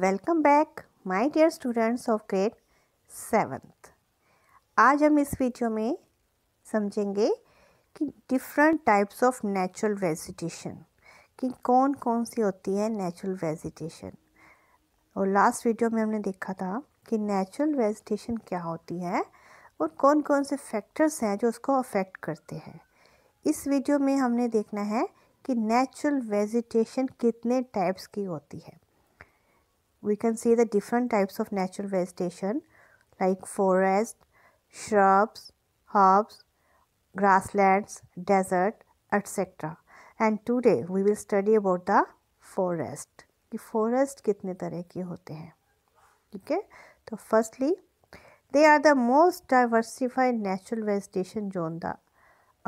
Welcome back my dear students of grade seventh आज हम इस वीडियो में समझेंगे कि different types of natural vegetation कि कौन कौन सी होती है नेचुरल वेजिटेशन और लास्ट वीडियो में हमने देखा था कि नेचुरल वेजिटेशन क्या होती है और कौन कौन से फैक्टर्स हैं जो उसको अफेक्ट करते हैं इस वीडियो में हमने देखना है कि नेचुरल वेजिटेशन कितने टाइप्स की होती है we can see the different types of natural vegetation like forest, shrubs, herbs, grasslands, desert, etc. And today we will study about the forest. ki forest kitne tarah ke hote hain theek hai to firstly they are the most diversified natural vegetation zone the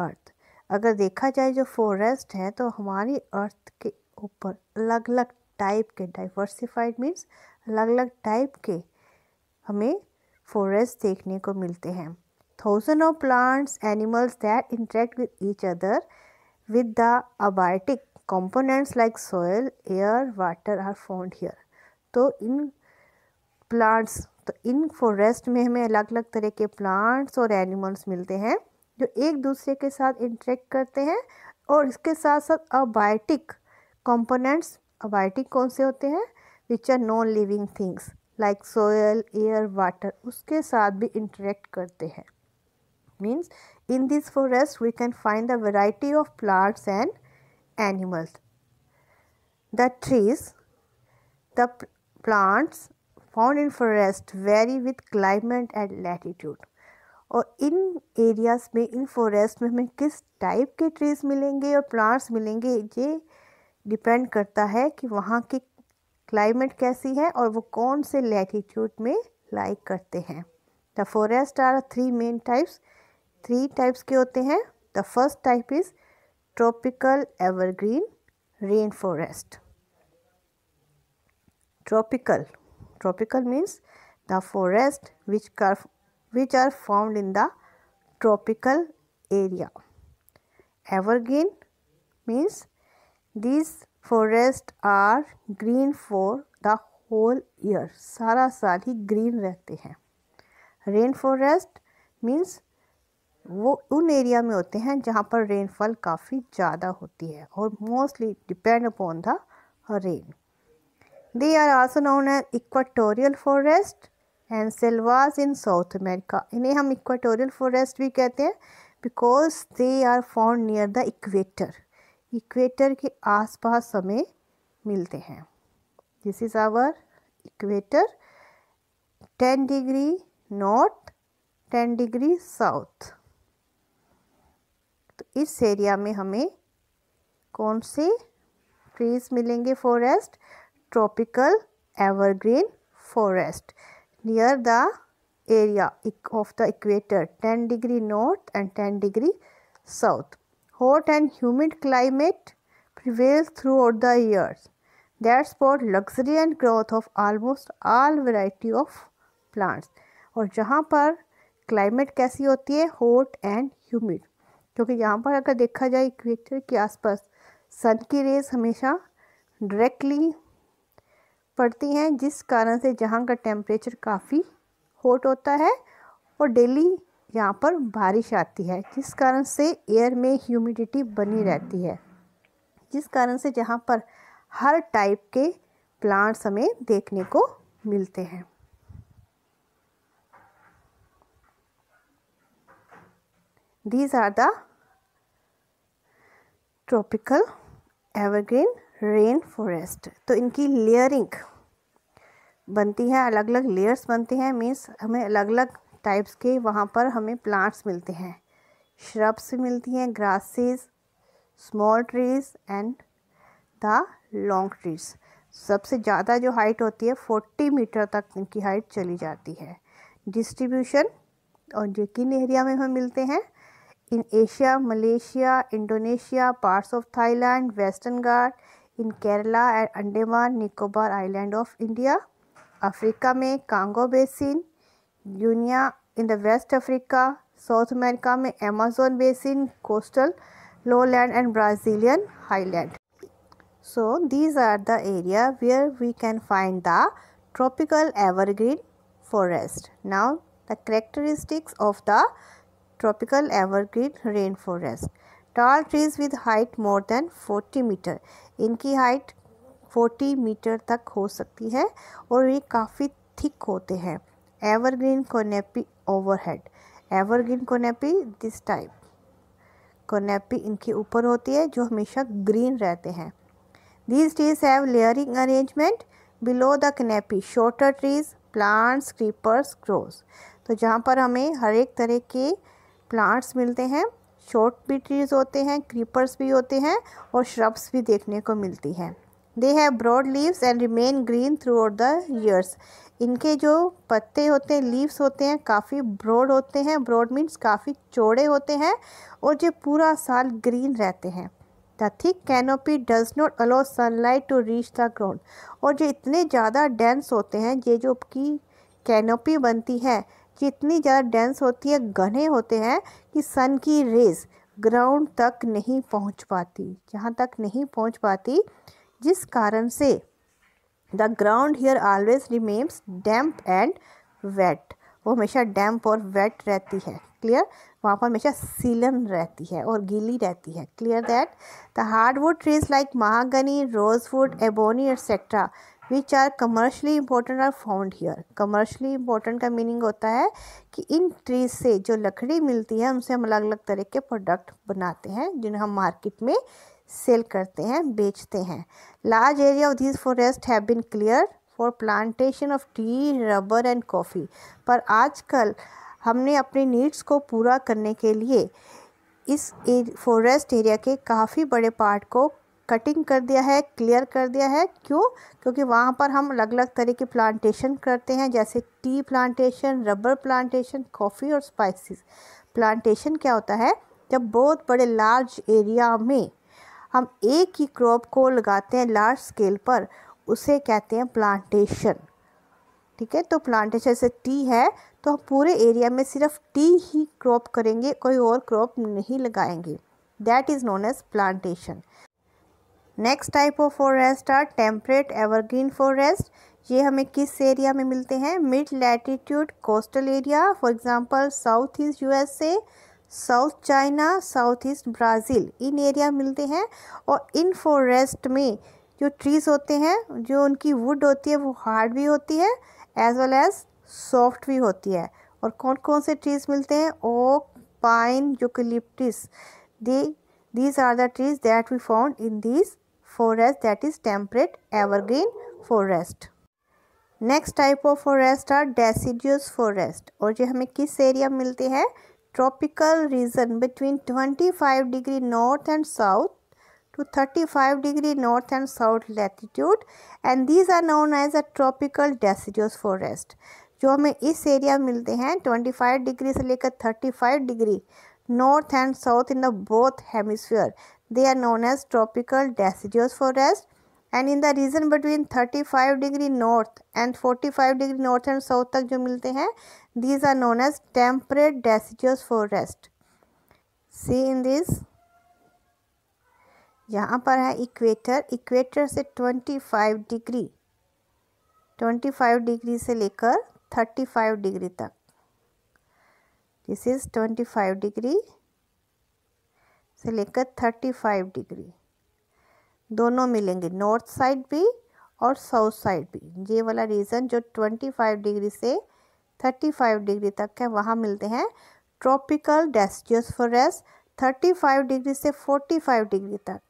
earth. अगर देखा जाए जो forest है तो हमारी अर्थ के ऊपर अलग अलग टाइप के डाइवर्सिफाइड मीन्स अलग अलग टाइप के हमें फॉरेस्ट देखने को मिलते हैं thousand of plants animals that interact with each other with the abiotic components like soil air water are found here तो इन प्लांट्स तो इन फॉरेस्ट में हमें अलग अलग तरह के प्लांट्स और एनिमल्स मिलते हैं जो एक दूसरे के साथ इंटरेक्ट करते हैं और इसके साथ साथ अबायोटिक कंपोनेंट्स अबायोटिक कौन से होते हैं which are non living things like soil air water उसके साथ भी इंटरेक्ट करते हैं means in this forest we can find the variety of plants and animals the trees the plants found in forest very with climate and latitude और इन areas में इन forest में हमें किस टाइप के ट्रीज़ मिलेंगे और प्लांट्स मिलेंगे ये डिपेंड करता है कि वहाँ की क्लाइमेट कैसी है और वो कौन से लैटीट्यूड में लाइक करते हैं the forest are three main types three types के होते हैं the first type is tropical evergreen rain forest tropical tropical means the forest which कर which are found in the tropical area evergreen means this forest are green for the whole year सारा साल ही green रहते हैं rain forest means वो उन area में होते हैं जहाँ पर रेनफॉल काफ़ी ज़्यादा होती है और mostly depend upon the rain they are also known as equatorial forest and selvas in South America इन्हें हम इक्वाटोरियल फॉरेस्ट भी कहते हैं because they are found near the equator equator के आसपास हमें मिलते हैं this is our equator ten degree north ten degree south तो इस एरिया में हमें कौन से ट्रीज मिलेंगे forest tropical evergreen forest near the area of the equator ten degree north and ten degree south Hot and humid climate prevails throughout the years that support luxury and growth of almost all variety of plants और जहाँ पर climate कैसी होती है hot and humid क्योंकि यहाँ पर अगर देखा जाए इक्वेटर के आसपास सन की रेज हमेशा डायरेक्टली पड़ती हैं जिस कारण से जहाँ का टेम्परेचर काफ़ी हॉट होता है और डेली यहाँ पर बारिश आती है जिस कारण से एयर में ह्यूमिडिटी बनी रहती है जिस कारण से जहाँ पर हर टाइप के प्लांट्स हमें देखने को मिलते हैं these are the tropical evergreen rain forest तो इनकी लेयरिंग बनती है अलग अलग लेयर्स बनते हैं मीन्स हमें अलग अलग टाइप्स के वहाँ पर हमें प्लांट्स मिलते हैं श्रब्स मिलती हैं grasses small trees and the long trees सबसे ज़्यादा जो हाइट होती है फोर्टी मीटर तक इनकी हाइट चली जाती है डिस्ट्रीब्यूशन और जो किन एरिया में हम मिलते हैं in Asia Malaysia Indonesia parts of Thailand western Ghat in Kerala and Andaman Nicobar island of India Africa में Congo basin Guinea in the West Africa South America में Amazon basin coastal low land and Brazilian high land so these are the area where we can find the tropical evergreen forest now the characteristics of the tropical evergreen rain forest tall trees with height more then forty meter इनकी height forty meter तक हो सकती है और ये काफ़ी thick होते हैं evergreen canopy overhead evergreen canopy this type canopy इनके ऊपर होती है जो हमेशा ग्रीन रहते हैं these trees have layering arrangement below the canopy shorter trees plants creepers grows तो जहाँ पर हमें हर एक तरह के प्लांट्स मिलते हैं शॉर्ट भी ट्रीज होते हैं क्रीपर्स भी होते हैं और श्रब्स भी देखने को मिलती हैं they have broad leaves and remain green throughout the years इनके जो पत्ते होते हैं लीव्स होते हैं काफ़ी ब्रॉड होते हैं ब्रॉड मीन्स काफ़ी चौड़े होते हैं और जो पूरा साल ग्रीन रहते हैं the thick canopy does not allow sunlight to reach the ground और जो इतने ज़्यादा डेंस होते हैं ये जो की कैनोपी बनती है जितनी ज़्यादा डेंस होती है घने होते हैं कि सन की रेज़ ग्राउंड तक नहीं पहुंच पाती जहाँ तक नहीं पहुंच पाती जिस कारण से the ground here always remains damp and wet वो हमेशा डैम्प और वेट रहती है क्लियर वहाँ पर हमेशा सीलन रहती है और गीली रहती है clear that the hardwood trees like mahogany rosewood ebony etcetera which are commercially important are found here commercially important का मीनिंग होता है कि इन ट्रीज से जो लकड़ी मिलती है उनसे हम अलग अलग तरह के प्रोडक्ट बनाते हैं जिन्हें हम मार्केट में सेल करते हैं बेचते हैं large area of this forest have been clear for plantation of tea rubber and coffee पर आजकल हमने अपने नीड्स को पूरा करने के लिए इस फॉरेस्ट एरिया के काफ़ी बड़े पार्ट को कटिंग कर दिया है क्लियर कर दिया है क्यों क्योंकि वहाँ पर हम अलग अलग तरह के प्लांटेशन करते हैं जैसे tea plantation rubber plantation coffee और स्पाइसेस प्लांटेशन क्या होता है जब बहुत बड़े लार्ज एरिया में हम एक ही क्रॉप को लगाते हैं लार्ज स्केल पर उसे कहते हैं प्लांटेशन ठीक है तो प्लांटेशन से टी है तो हम पूरे एरिया में सिर्फ टी ही क्रॉप करेंगे कोई और क्रॉप नहीं लगाएंगे that is known as plantation next type of forest are temperate evergreen forest ये हमें किस एरिया में मिलते हैं mid latitude coastal area for example south east USA south China south east Brazil इन एरिया मिलते हैं और इन फॉरेस्ट में जो ट्रीज़ होते हैं जो उनकी वुड होती है वो हार्ड भी होती है एज वेल एज़ सॉफ्ट भी होती है और कौन कौन से ट्रीज़ मिलते हैं oak pine eucalyptus they these are the trees that we found in these forest that is temperate evergreen forest next type of forest are deciduous forest और ये हमें किस एरिया में मिलते हैं tropical region between 25 degree north and south to 35 degree north and south latitude and these are known as a tropical deciduous forest जो हमें इस area मिलते हैं 25 degree से लेकर 35 degree north and south in the both hemisphere they are known as tropical deciduous forest and in the region between 35 degree north and 45 degree north and south तक जो मिलते हैं these are known as temperate deciduous forest see in this यहाँ पर है equator equator से 25 degree 25 degree से लेकर 35 डिग्री तक दिस इज़ 25 डिग्री से लेकर 35 डिग्री दोनों मिलेंगे नॉर्थ साइड भी और साउथ साइड भी ये वाला रीजन जो 25 डिग्री से 35 डिग्री तक है वहाँ मिलते हैं ट्रॉपिकल डेस्टियस फॉरेस्ट 35 डिग्री से 45 डिग्री तक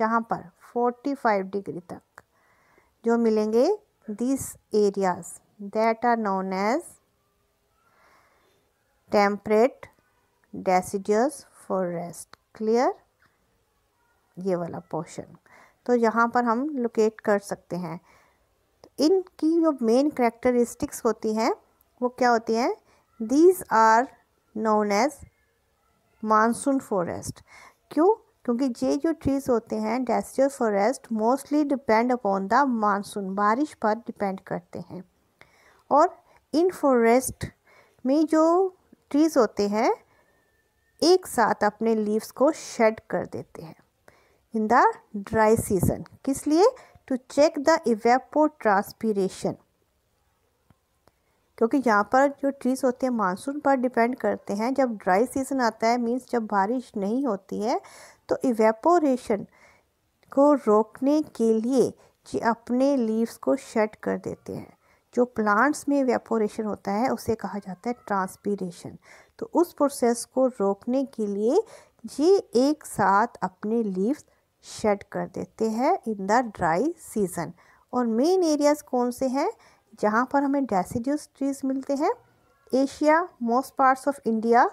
जहाँ पर 45 डिग्री तक जो मिलेंगे this areas that are known as temperate deciduous forest clear ये वाला पोर्शन तो यहाँ पर हम लोकेट कर सकते हैं तो इनकी जो मेन करेक्टरिस्टिक्स होती हैं वो क्या होती हैं these are known as monsoon forest क्यों क्योंकि ये जो ट्रीज़ होते हैं डेस्टर forest mostly depend upon the monsoon बारिश पर डिपेंड करते हैं और इन फॉरेस्ट में जो ट्रीज़ होते हैं एक साथ अपने लीव्स को शेड कर देते हैं इन द ड्राई सीजन किस लिए to check the evapotranspiration क्योंकि यहाँ पर जो ट्रीज़ होते हैं मानसून पर डिपेंड करते हैं जब ड्राई सीज़न आता है मीन्स जब बारिश नहीं होती है तो इवेपोरेशन को रोकने के लिए जी अपने लीव्स को शेड कर देते हैं जो प्लांट्स में वेपोरेशन होता है उसे कहा जाता है ट्रांसपीरेशन तो उस प्रोसेस को रोकने के लिए ये एक साथ अपने लीव्स शेड कर देते हैं इन द ड्राई सीज़न और मेन एरियाज़ कौन से हैं जहाँ पर हमें डेसीड्यूस ट्रीज मिलते हैं Asia most parts of India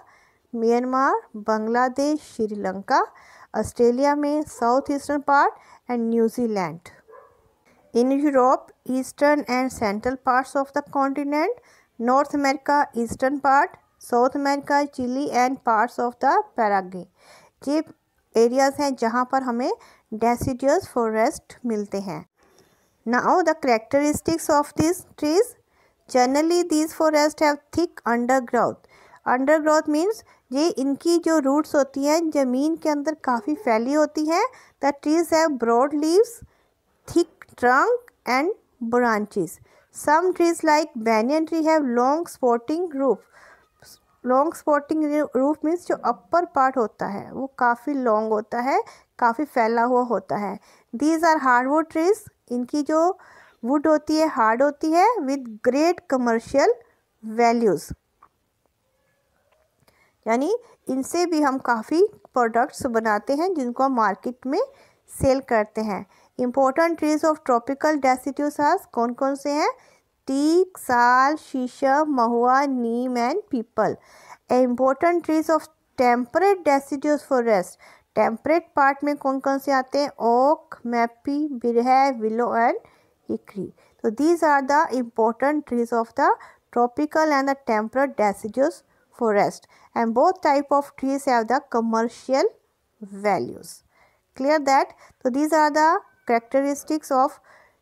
Myanmar Bangladesh Sri Lanka Australia में south eastern part and New Zealand in Europe eastern and central parts of the continent North America eastern part South America Chile and parts of the Paraguay ये areas हैं जहाँ पर हमें deciduous forest मिलते हैं now the characteristics of this trees generally this forest have thick under undergrowth means ये इनकी जो रूट्स होती हैं जमीन के अंदर काफ़ी फैली होती हैं the trees have broad leaves thick trunk and branches some trees like banyan tree have long sporting roof long spotting roof means जो अपर पार्ट होता है वो काफ़ी लॉन्ग होता है काफ़ी फैला हुआ होता है दीज आर हार्डवुड ट्रीज इनकी जो वुड होती है हार्ड होती है विद ग्रेट कमर्शियल वैल्यूज़ यानी इनसे भी हम काफ़ी प्रोडक्ट्स बनाते हैं जिनको हम मार्केट में सेल करते हैं important trees of tropical deciduous कौन कौन से हैं साल शीशा महुआ नीम एंड पीपल a important trees of temperate deciduous forest temperate part में कौन कौन से आते हैं oak maple birch willow and hickory तो these are the important trees of the tropical and the temperate deciduous forest and both type of trees have the commercial values clear that तो these are the characteristics of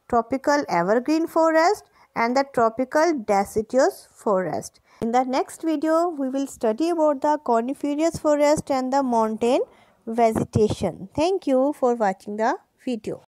tropical evergreen forest and the tropical deciduous forest. In the next video, we will study about the coniferous forest and the mountain vegetation. Thank you for watching the video.